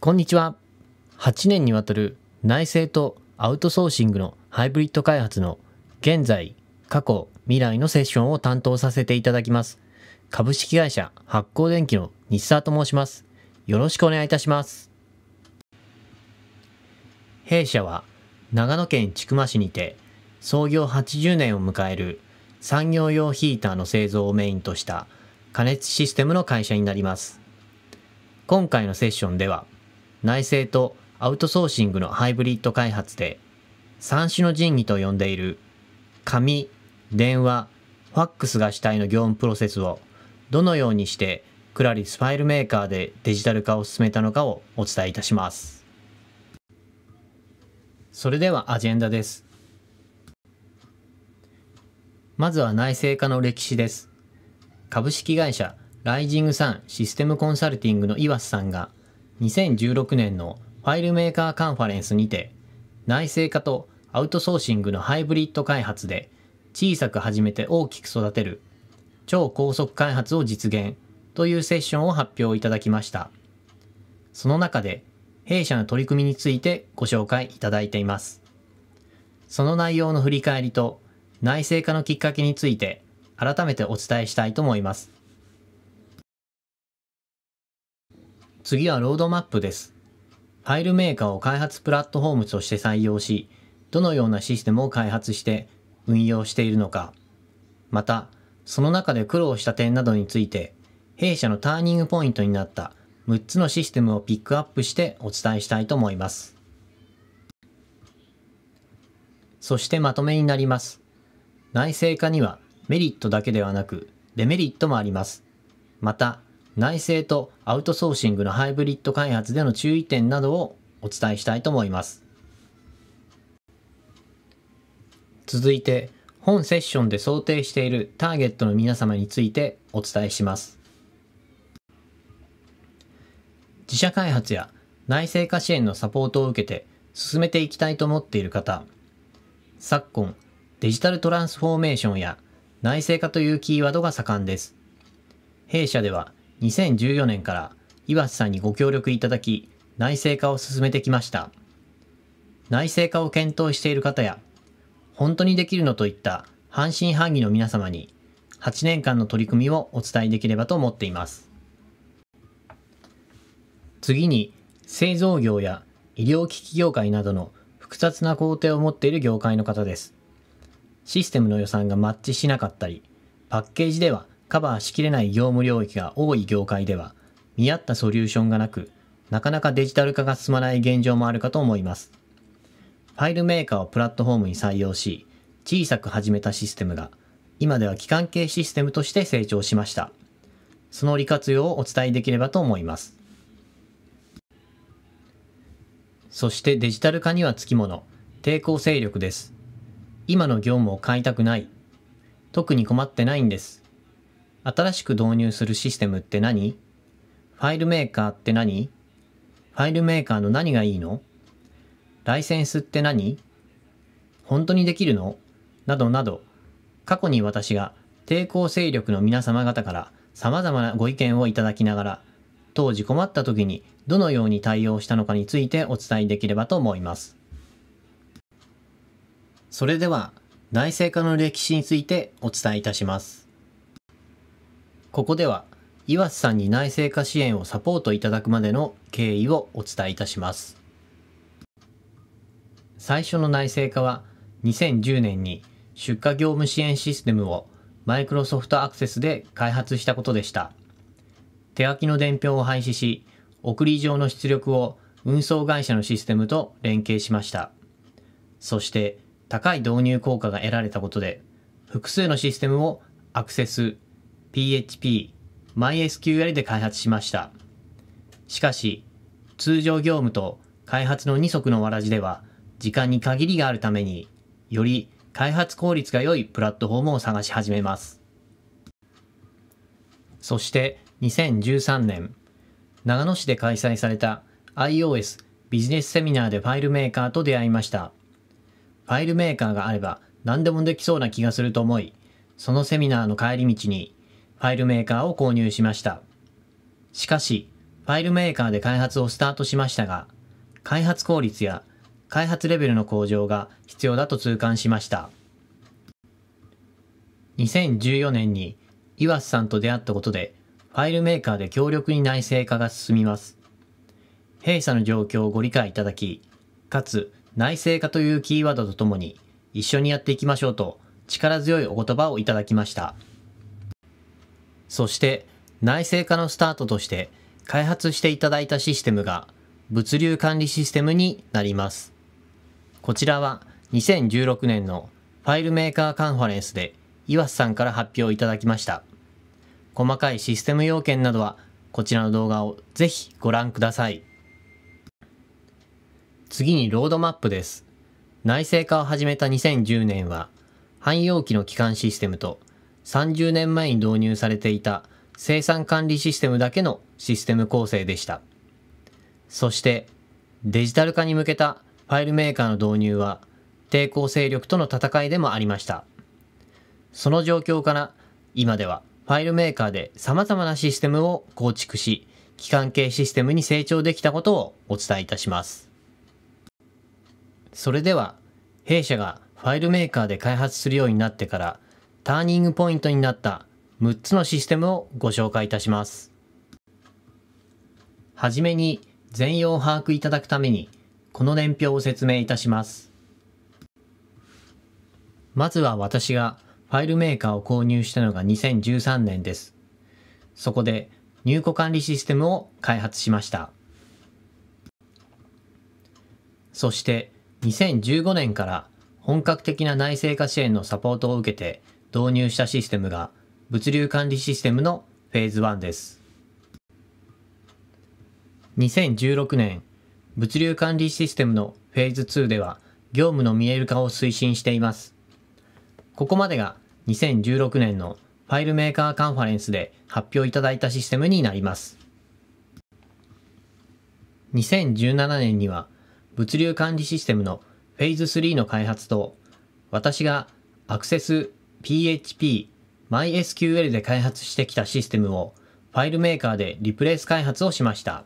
こんにちは。8年にわたる内製とアウトソーシングのハイブリッド開発の現在、過去、未来のセッションを担当させていただきます。株式会社発光電機の西沢と申します。よろしくお願いいたします。弊社は長野県千曲市にて創業80年を迎える産業用ヒーターの製造をメインとした加熱システムの会社になります。今回のセッションでは内製とアウトソーシングのハイブリッド開発で、三種の神器と呼んでいる、紙、電話、ファックスが主体の業務プロセスを、どのようにしてクラリスファイルメーカーでデジタル化を進めたのかをお伝えいたします。それではアジェンダです。まずは内製化の歴史です。株式会社ライジングサンシステムコンサルティングの岩瀬さんが2016年のファイルメーカーカンファレンスにて、内製化とアウトソーシングのハイブリッド開発で小さく始めて大きく育てる超高速開発を実現というセッションを発表いただきました。その中で弊社の取り組みについてご紹介いただいています。その内容の振り返りと内製化のきっかけについて改めてお伝えしたいと思います。次はロードマップです。ファイルメーカーを開発プラットフォームとして採用し、どのようなシステムを開発して運用しているのか、また、その中で苦労した点などについて、弊社のターニングポイントになった6つのシステムをピックアップしてお伝えしたいと思います。そしてまとめになります。内製化にはメリットだけではなくデメリットもあります。また、内製とアウトソーシングのハイブリッド開発での注意点などをお伝えしたいと思います。続いて、本セッションで想定しているターゲットの皆様についてお伝えします。自社開発や内製化支援のサポートを受けて進めていきたいと思っている方、昨今、デジタルトランスフォーメーションや内製化というキーワードが盛んです。弊社では2014年から岩瀬さんにご協力いただき、内製化を進めてきました。内製化を検討している方や、本当にできるのといった半信半疑の皆様に、8年間の取り組みをお伝えできればと思っています。次に、製造業や医療機器業界などの複雑な工程を持っている業界の方です。システムの予算がマッチしなかったり、パッケージではカバーしきれない業務領域が多い業界では、見合ったソリューションがなく、なかなかデジタル化が進まない現状もあるかと思います。ファイルメーカーをプラットフォームに採用し、小さく始めたシステムが、今では機関系システムとして成長しました。その利活用をお伝えできればと思います。そしてデジタル化にはつきもの、抵抗勢力です。今の業務を変えたくない。特に困ってないんです。新しく導入するシステムって何ファイルメーカーって何ファイルメーカーの何がいいのライセンスって何本当にできるのなどなど、過去に私が抵抗勢力の皆様方から様々なご意見をいただきながら、当時困った時にどのように対応したのかについてお伝えできればと思います。それでは、内製化の歴史についてお伝えいたします。ここでは岩瀬さんに内製化支援をサポートいただくまでの経緯をお伝えいたします。最初の内製化は2010年に出荷業務支援システムをマイクロソフトアクセスで開発したことでした。手書きの伝票を廃止し、送り状の出力を運送会社のシステムと連携しました。そして高い導入効果が得られたことで、複数のシステムをアクセス、PHP、MySQL で開発しました。しかし、通常業務と開発の二足のわらじでは、時間に限りがあるために、より開発効率が良いプラットフォームを探し始めます。そして2013年、長野市で開催された iOS ビジネスセミナーでファイルメーカーと出会いました。ファイルメーカーがあれば何でもできそうな気がすると思い、そのセミナーの帰り道にファイルメーカーを購入しました。しかし、ファイルメーカーで開発をスタートしましたが、開発効率や開発レベルの向上が必要だと痛感しました。2014年に岩瀬さんと出会ったことで、ファイルメーカーで強力に内製化が進みます。弊社の状況をご理解いただき、かつ内製化というキーワードとともに、一緒にやっていきましょうと力強いお言葉をいただきました。そして内製化のスタートとして開発していただいたシステムが物流管理システムになります。こちらは2016年のファイルメーカーカンファレンスで岩瀬さんから発表いただきました。細かいシステム要件などはこちらの動画をぜひご覧ください。次にロードマップです。内製化を始めた2010年は、汎用機の基幹システムと30年前に導入されていた生産管理システムだけのシステム構成でした。そしてデジタル化に向けたファイルメーカーの導入は抵抗勢力との戦いでもありました。その状況から今ではファイルメーカーで様々なシステムを構築し、機関系システムに成長できたことをお伝えいたします。それでは、弊社がファイルメーカーで開発するようになってからターニングポイントになった6つのシステムをご紹介いたします。はじめに全容を把握いただくために、この年表を説明いたします。まずは私がファイルメーカーを購入したのが2013年です。そこで入庫管理システムを開発しました。そして2015年から本格的な内製化支援のサポートを受けて導入したシステムが物流管理システムのフェーズ1です。2016年、物流管理システムのフェーズ2では業務の見える化を推進しています。ここまでが2016年のファイルメーカーカンファレンスで発表いただいたシステムになります。2017年には物流管理システムのフェーズ3の開発と私がアクセス PHP、MySQL で開発してきたシステムをファイルメーカーでリプレイス開発をしました。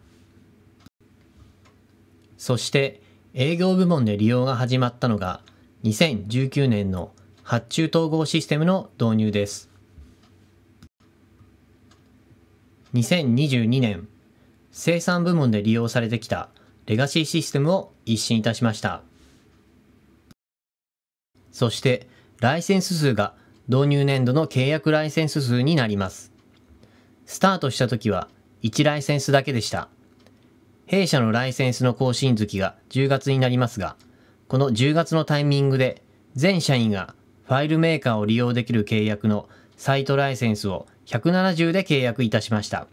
そして営業部門で利用が始まったのが2019年の発注統合システムの導入です。2022年、生産部門で利用されてきたレガシーシステムを一新いたしました。そして、ライセンス数が導入年度の契約ライセンス数になります。スタートした時は1ライセンスだけでした。弊社のライセンスの更新月が10月になりますが、この10月のタイミングで全社員がファイルメーカーを利用できる契約のサイトライセンスを170で契約いたしました。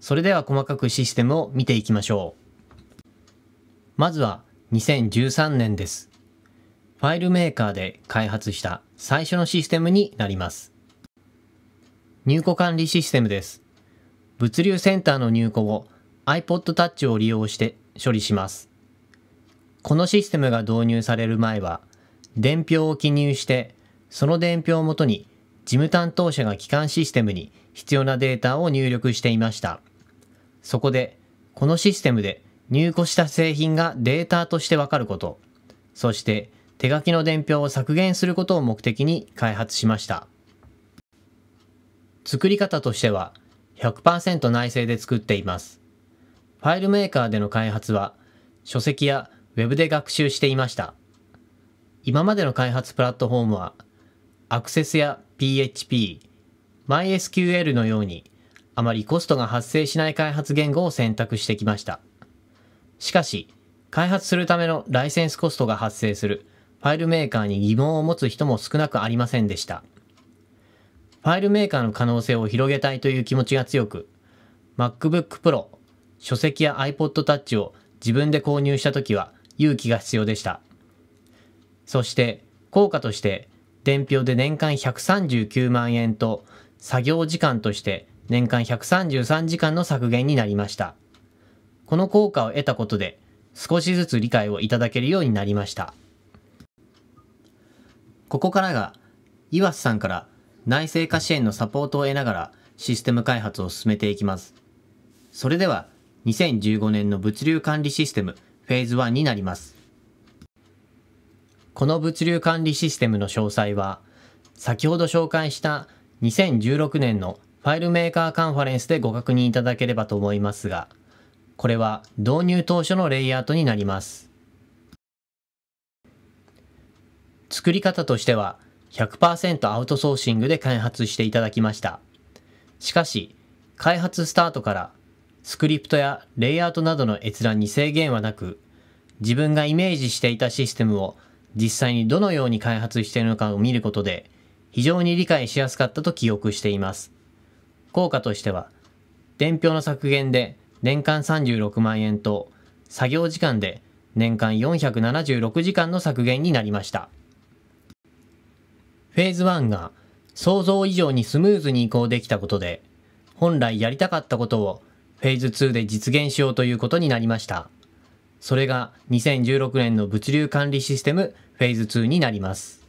それでは細かくシステムを見ていきましょう。まずは2013年です。ファイルメーカーで開発した最初のシステムになります。入庫管理システムです。物流センターの入庫を iPod Touch を利用して処理します。このシステムが導入される前は、伝票を記入して、その伝票をもとに事務担当者が基幹システムに必要なデータを入力していました。そこで、このシステムで入庫した製品がデータとしてわかること、そして手書きの伝票を削減することを目的に開発しました。作り方としては100%内製で作っています。ファイルメーカーでの開発は書籍や Web で学習していました。今までの開発プラットフォームはアクセスや PHP、MySQL のようにあまりコストが発生しない開発言語を選択してきました。しかし、開発するためのライセンスコストが発生するファイルメーカーに疑問を持つ人も少なくありませんでした。ファイルメーカーの可能性を広げたいという気持ちが強く、MacBook Pro、書籍や iPod Touch を自分で購入した時は勇気が必要でした。そして、効果として、伝票で年間139万円と、作業時間として年間133時間の削減になりました。この効果を得たことで、少しずつ理解をいただけるようになりました。ここからが岩瀬さんから内製化支援のサポートを得ながらシステム開発を進めていきます。それでは2015年の物流管理システムフェーズ1になります。この物流管理システムの詳細は先ほど紹介した2016年のファイルメーカーカンファレンスでご確認いただければと思いますが、これは導入当初のレイアウトになります。作り方としては100%アウトソーシングで開発していただきました。しかし、開発スタートからスクリプトやレイアウトなどの閲覧に制限はなく、自分がイメージしていたシステムを実際にどのように開発しているのかを見ることで、非常に理解しやすかったと記憶しています。効果としては、伝票の削減で年間36万円と、作業時間で年間476時間の削減になりました。フェーズ1が想像以上にスムーズに移行できたことで、本来やりたかったことをフェーズ2で実現しようということになりました。それが2016年の物流管理システムフェーズ2になります。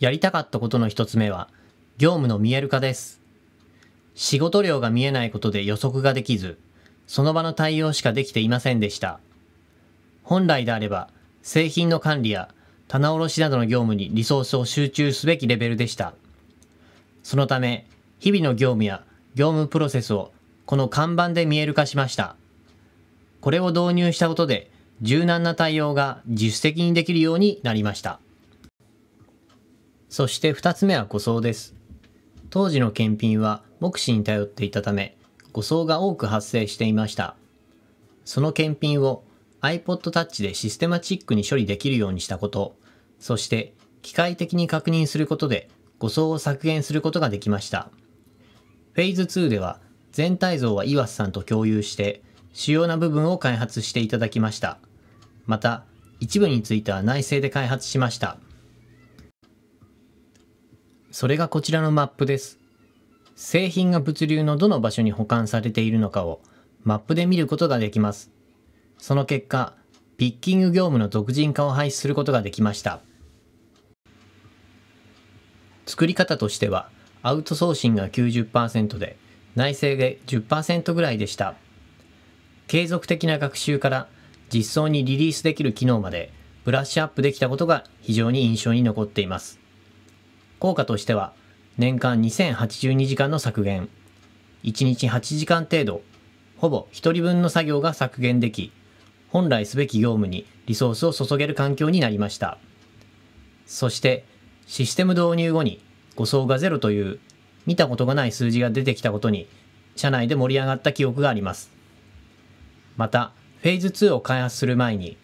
やりたかったことの一つ目は、業務の見える化です。仕事量が見えないことで予測ができず、その場の対応しかできていませんでした。本来であれば、製品の管理や棚卸しなどの業務にリソースを集中すべきレベルでした。そのため、日々の業務や業務プロセスをこの看板で見える化しました。これを導入したことで、柔軟な対応が自主的にできるようになりました。そして2つ目は護送です。当時の検品は目視に頼っていたため、誤送が多く発生していました。その検品を iPod Touch でシステマチックに処理できるようにしたこと、そして機械的に確認することで誤送を削減することができました。フェーズ2では全体像は岩瀬さんと共有して主要な部分を開発していただきました。また一部については内製で開発しました。それがこちらのマップです。製品が物流のどの場所に保管されているのかをマップで見ることができます。その結果、ピッキング業務の独人化を廃止することができました。作り方としては、アウトソーシングが90%で、内製で10%ぐらいでした。継続的な学習から実装にリリースできる機能までブラッシュアップできたことが非常に印象に残っています。効果としては年間2082時間の削減、1日8時間程度、ほぼ1人分の作業が削減でき、本来すべき業務にリソースを注げる環境になりました。そして、システム導入後に誤送がゼロという見たことがない数字が出てきたことに、社内で盛り上がった記憶があります。また、フェーズ2を開発する前に、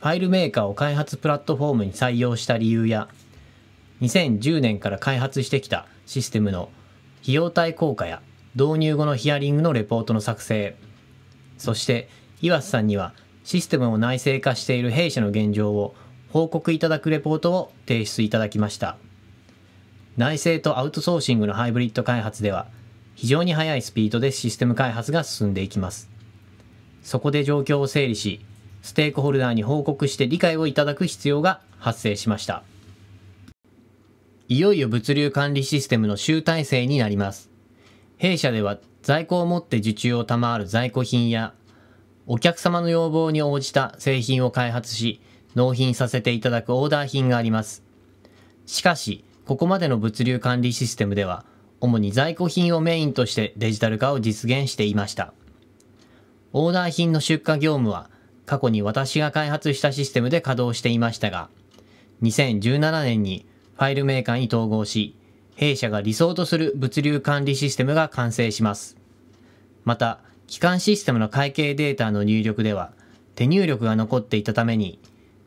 ファイルメーカーを開発プラットフォームに採用した理由や、2010年から開発してきたシステムの費用対効果や導入後のヒアリングのレポートの作成、そして岩瀬さんにはシステムを内製化している弊社の現状を報告いただくレポートを提出いただきました。内製とアウトソーシングのハイブリッド開発では、非常に速いスピードでシステム開発が進んでいきます。そこで状況を整理し、ステークホルダーに報告して理解をいただく必要が発生しました。いよいよ物流管理システムの集大成になります。弊社では在庫を持って受注を賜る在庫品やお客様の要望に応じた製品を開発し、納品させていただくオーダー品があります。しかし、ここまでの物流管理システムでは、主に在庫品をメインとしてデジタル化を実現していました。オーダー品の出荷業務は、過去に私が開発したシステムで稼働していましたが、2017年にファイルメーカーに統合し、弊社が理想とする物流管理システムが完成します。また、基幹システムの会計データの入力では手入力が残っていたために、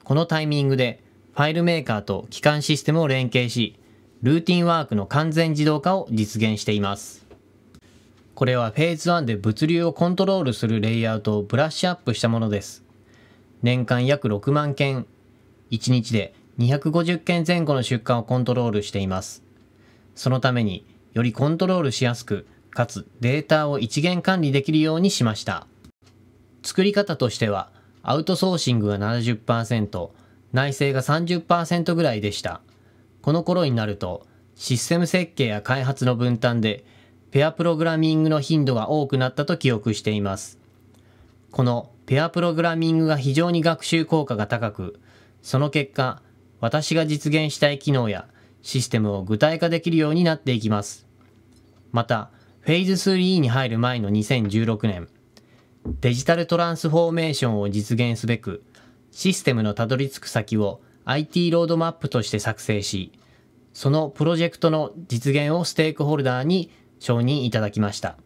このタイミングでファイルメーカーと基幹システムを連携し、ルーティンワークの完全自動化を実現しています。これはフェーズ1で物流をコントロールするレイアウトをブラッシュアップしたものです。年間約6万件、1日で250件前後の出荷をコントロールしています。そのために、よりコントロールしやすく、かつデータを一元管理できるようにしました。作り方としては、アウトソーシングが70%、内製が30%ぐらいでした。この頃になると、システム設計や開発の分担で、ペアプログラミングの頻度が多くなったと記憶しています。このペアプログラミングが非常に学習効果が高く、その結果、私が実現したい機能やシステムを具体化できるようになっていきます。また、フェーズ3に入る前の2016年、デジタルトランスフォーメーションを実現すべく、システムのたどり着く先を IT ロードマップとして作成し、そのプロジェクトの実現をステークホルダーに承認いただきました。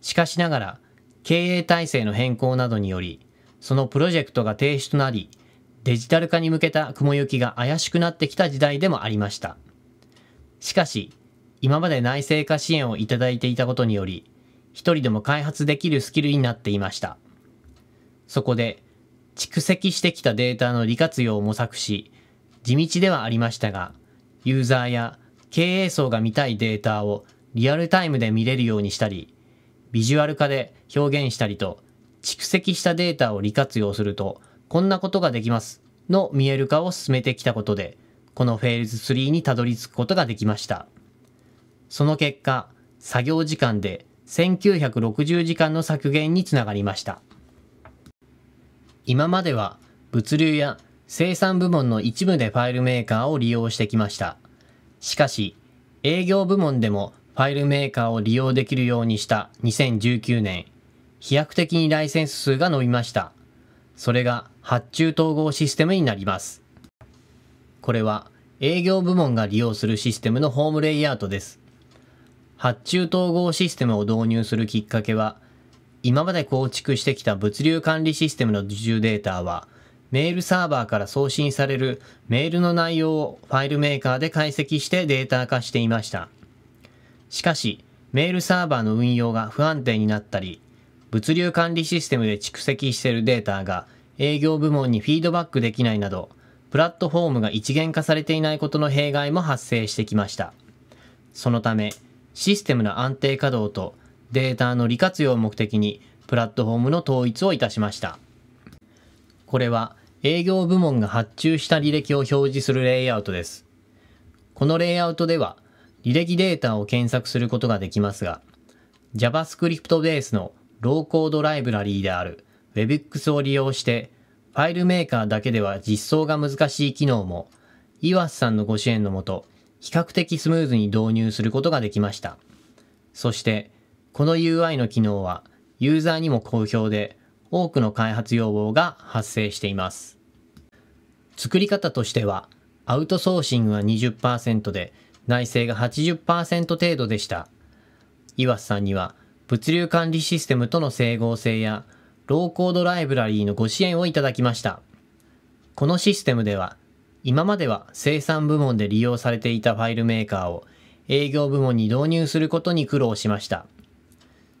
しかしながら、経営体制の変更などにより、そのプロジェクトが停止となり、デジタル化に向けた雲行きが怪しくなってきた時代でもありました。しかし、今まで内製化支援をいただいていたことにより、一人でも開発できるスキルになっていました。そこで、蓄積してきたデータの利活用を模索し、地道ではありましたが、ユーザーや経営層が見たいデータをリアルタイムで見れるようにしたり、ビジュアル化で表現したりと、蓄積したデータを利活用すると、こんなことができますの見える化を進めてきたことで、このフェーズ3にたどり着くことができました。その結果、作業時間で1960時間の削減につながりました。今までは物流や生産部門の一部でファイルメーカーを利用してきました。しかし、営業部門でもファイルメーカーを利用できるようにした2019年、飛躍的にライセンス数が伸びました。それが発注統合システムになります。これは営業部門が利用するシステムのホームレイアウトです。発注統合システムを導入するきっかけは、今まで構築してきた物流管理システムの受注データは、メールサーバーから送信されるメールの内容をファイルメーカーで解析してデータ化していました。しかし、メールサーバーの運用が不安定になったり、物流管理システムで蓄積しているデータが営業部門にフィードバックできないなど、プラットフォームが一元化されていないことの弊害も発生してきました。そのため、システムの安定稼働とデータの利活用を目的にプラットフォームの統一をいたしました。これは営業部門が発注した履歴を表示するレイアウトです。このレイアウトでは履歴データを検索することができますが、JavaScript ベースのローコードライブラリーである WebX e を利用してファイルメーカーだけでは実装が難しい機能も、岩瀬さんのご支援のもと、比較的スムーズに導入することができました。そして、この UI の機能はユーザーにも好評で多くの開発要望が発生しています。作り方としては、アウトソーシングは20%で内製が80%程度でした。岩瀬さんには物流管理システムとの整合性やローコードライブラリーのご支援をいただきました。このシステムでは今までは生産部門で利用されていたファイルメーカーを営業部門に導入することに苦労しました。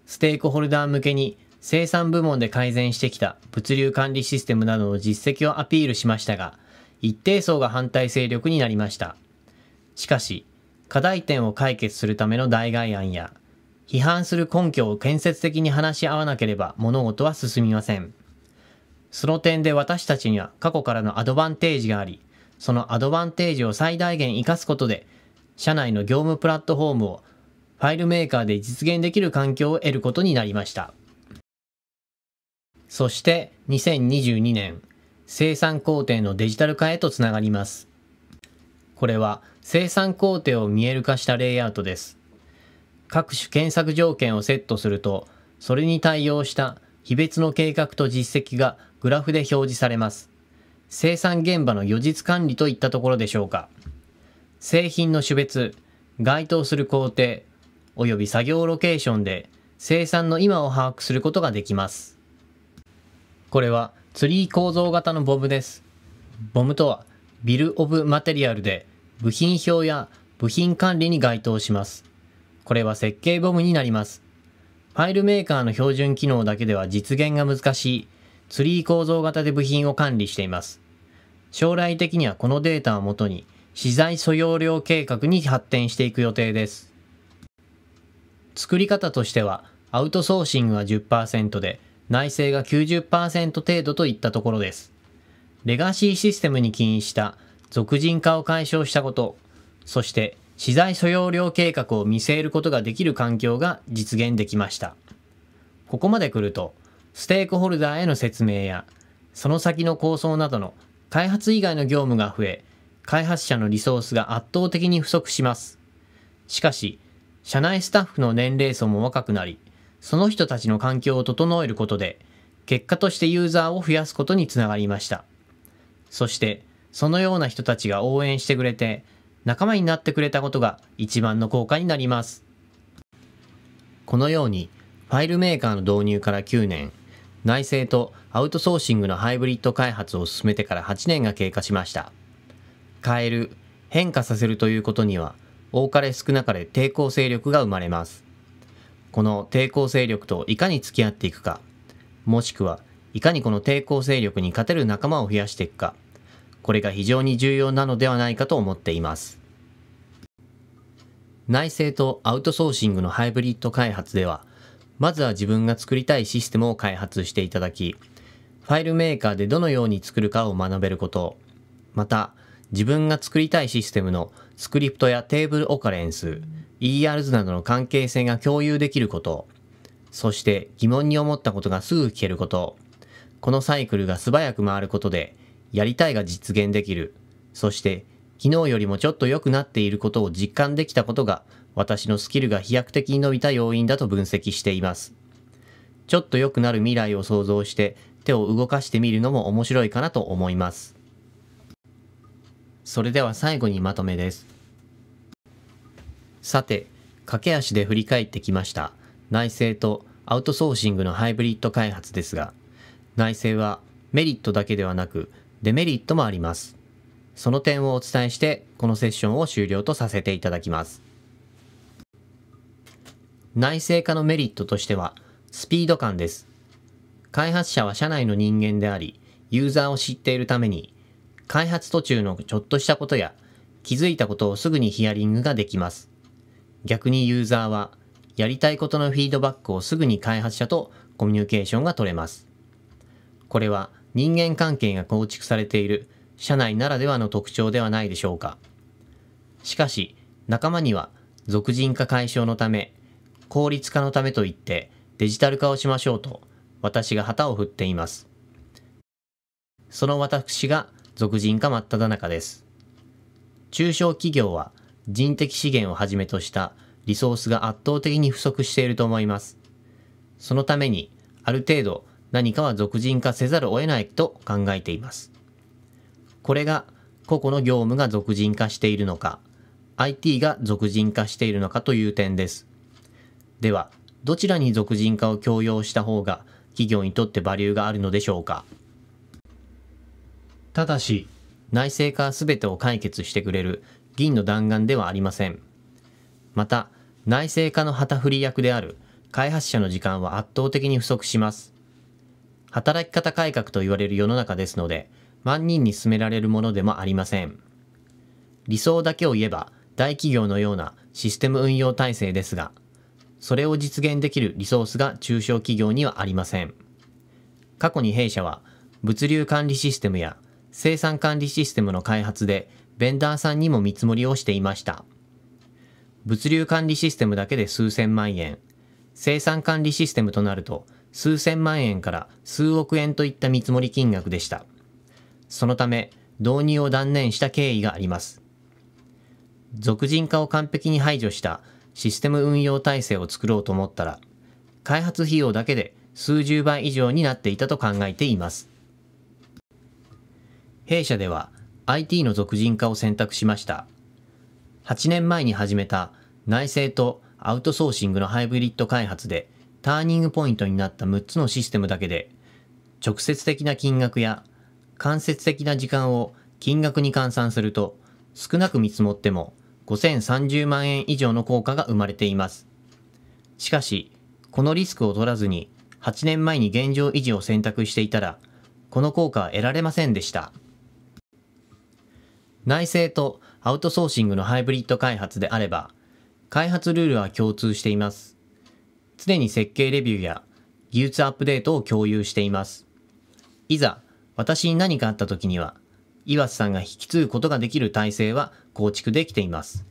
ステークホルダー向けに生産部門で改善してきた物流管理システムなどの実績をアピールしましたが、一定層が反対勢力になりました。しかし、課題点を解決するための代替案や、批判する根拠を建設的に話し合わなければ物事は進みません。その点で私たちには過去からのアドバンテージがあり、そのアドバンテージを最大限活かすことで、社内の業務プラットフォームをファイルメーカーで実現できる環境を得ることになりました。そして2022年、生産工程のデジタル化へとつながります。これは生産工程を見える化したレイアウトです。各種検索条件をセットすると、それに対応した非別の計画と実績がグラフで表示されます。生産現場の予実管理といったところでしょうか。製品の種別、該当する工程、および作業ロケーションで生産の今を把握することができます。これはツリー構造型のボムです。ボムとはビル・オブ・マテリアルで部品表や部品管理に該当します。これは設計ボムになります。ファイルメーカーの標準機能だけでは実現が難しいツリー構造型で部品を管理しています。将来的にはこのデータをもとに、資材素養量計画に発展していく予定です。作り方としては、アウトソーシングは10%で、内製が90%程度といったところです。レガシーシステムに起因した俗人化を解消したこと、そして資材素養量計画を見据えることができる環境が実現できました。ここまで来ると、ステークホルダーへの説明や、その先の構想などの開発以外の業務が増え、開発者のリソースが圧倒的に不足します。しかし、社内スタッフの年齢層も若くなり、その人たちの環境を整えることで、結果としてユーザーを増やすことにつながりました。そして、そのような人たちが応援してくれて、仲間になってくれたことが一番の効果になります。このように、ファイルメーカーの導入から9年、内製とアウトソーシングのハイブリッド開発を進めてから8年が経過しました。変える、変化させるということには、多かれ少なかれ抵抗勢力が生まれます。この抵抗勢力といかに付き合っていくか、もしくはいかにこの抵抗勢力に勝てる仲間を増やしていくか、これが非常に重要なのではないかと思っています。内製とアウトソーシングのハイブリッド開発では、まずは自分が作りたいシステムを開発していただき、ファイルメーカーでどのように作るかを学べること、また、自分が作りたいシステムのスクリプトやテーブルオカレンス、e r 図などの関係性が共有できること、そして疑問に思ったことがすぐ聞けること、このサイクルが素早く回ることで、やりたいが実現できる、そして昨日よりもちょっと良くなっていることを実感できたことが私のスキルが飛躍的に伸びた要因だと分析しています。ちょっと良くなる未来を想像して手を動かしてみるのも面白いかなと思います。それでは最後にまとめです。さて、駆け足で振り返ってきました内政とアウトソーシングのハイブリッド開発ですが、内政はメリットだけではなくデメリットもあります。その点をお伝えして、このセッションを終了とさせていただきます。内製化のメリットとしては、スピード感です。開発者は社内の人間であり、ユーザーを知っているために、開発途中のちょっとしたことや、気づいたことをすぐにヒアリングができます。逆にユーザーは、やりたいことのフィードバックをすぐに開発者とコミュニケーションが取れます。これは人間関係が構築されている社内ならではの特徴ではないでしょうか。しかし、仲間には、俗人化解消のため、効率化のためといってデジタル化をしましょうと私が旗を振っています。その私が俗人化真っ只中です。中小企業は人的資源をはじめとしたリソースが圧倒的に不足していると思います。そのためにある程度何かは俗人化せざるを得ないと考えています。これが個々の業務が俗人化しているのか、IT が俗人化しているのかという点です。では、どちらに属人化を強要した方が企業にとってバリューがあるのでしょうか。ただし、内製化すべてを解決してくれる銀の弾丸ではありません。また、内製化の旗振り役である開発者の時間は圧倒的に不足します。働き方改革と言われる世の中ですので、万人に勧められるものでもありません。理想だけを言えば、大企業のようなシステム運用体制ですが、それを実現できるリソースが中小企業にはありません。過去に弊社は物流管理システムや生産管理システムの開発でベンダーさんにも見積もりをしていました。物流管理システムだけで数千万円、生産管理システムとなると数千万円から数億円といった見積もり金額でした。そのため導入を断念した経緯があります。属人化を完璧に排除したシステム運用体制を作ろうと思ったら、開発費用だけで数十倍以上になっていたと考えています。弊社では IT の属人化を選択しました。8年前に始めた内製とアウトソーシングのハイブリッド開発でターニングポイントになった6つのシステムだけで直接的な金額や間接的な時間を金額に換算すると少なく見積もっても5030万円以上の効果が生まれています。しかし、このリスクを取らずに8年前に現状維持を選択していたら、この効果は得られませんでした。内製とアウトソーシングのハイブリッド開発であれば、開発ルールは共通しています。常に設計レビューや技術アップデートを共有しています。いざ、私に何かあった時には、岩瀬さんが引き継ぐことができる体制は構築できています。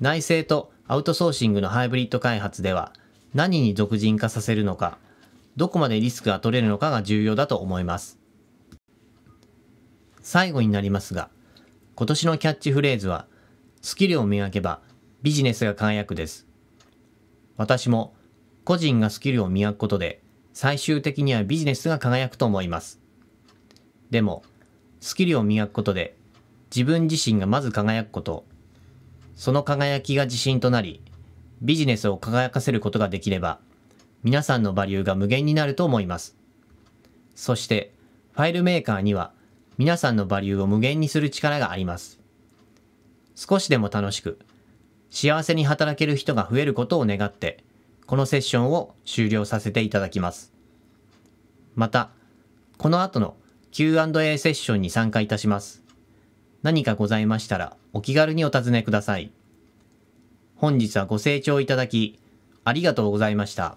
内製とアウトソーシングのハイブリッド開発では、何に属人化させるのか、どこまでリスクが取れるのかが重要だと思います。最後になりますが、今年のキャッチフレーズは、スキルを磨けばビジネスが輝くです。私も個人がスキルを磨くことで最終的にはビジネスが輝くと思います。でも、スキルを磨くことで自分自身がまず輝くこと、その輝きが自信となり、ビジネスを輝かせることができれば、皆さんのバリューが無限になると思います。そして、ファイルメーカーには、皆さんのバリューを無限にする力があります。少しでも楽しく、幸せに働ける人が増えることを願って、このセッションを終了させていただきます。また、この後の Q&A セッションに参加いたします。何かございましたらお気軽にお尋ねください。本日はご清聴いただきありがとうございました。